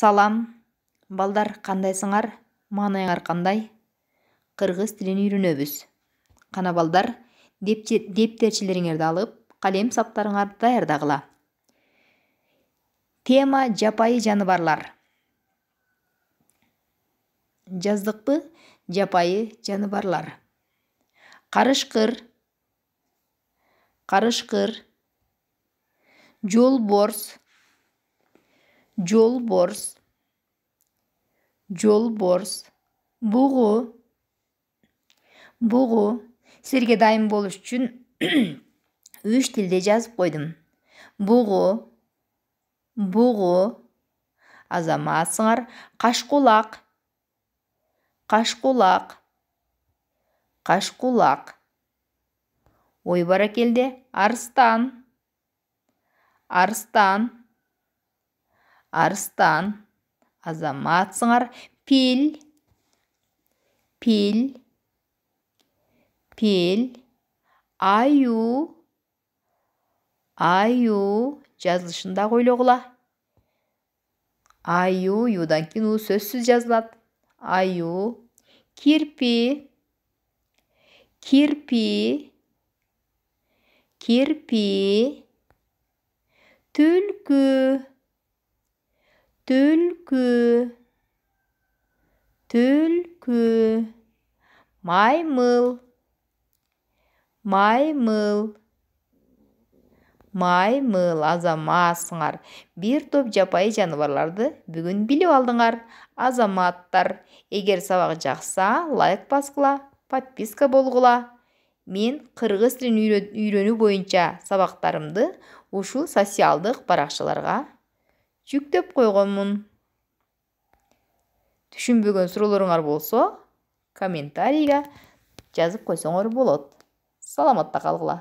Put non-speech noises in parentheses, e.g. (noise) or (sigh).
салам балдар кандайсыңар маанайыңар қандай қырғыз тилин үйрөнөбүз қана балдар дептерчелериңерди алып калем саптарыңарды даярдагыла тема жапайы жаныбарлар жаздыкпы жапайы жаныбарлар карышкыр карышкыр жолборс жолборс жолборс бугу бугу силерге дайым болуш үчүн (clears throat) үч тилде жазып койдум бугу бугу азаматсыңар кашкулак кашкулак кашкулак ой баракелде арстан арстан арыстан азаматсыңар пел пел пел аю аю жазылышында қойлы ойлоғыла аю юдан кейін у сөзсіз жазылады аю кирпи кирпи кирпи түлкі түлкі түлкі маймыл маймыл маймыл азаматсыңар бир топ жапайы жаныбарларды бүгін билип алдыңар азаматтар Егер сабақ жақса лайк баскыла подписка болгула мен кыргыз тилин үйрөнүү боюнча сабактарымды ушул социалдык баракчаларга жүктеп қойғанмын түшүнбөгөн суроолоруңар болсо комментарийге жазып койсоңор болот саламатта калгыла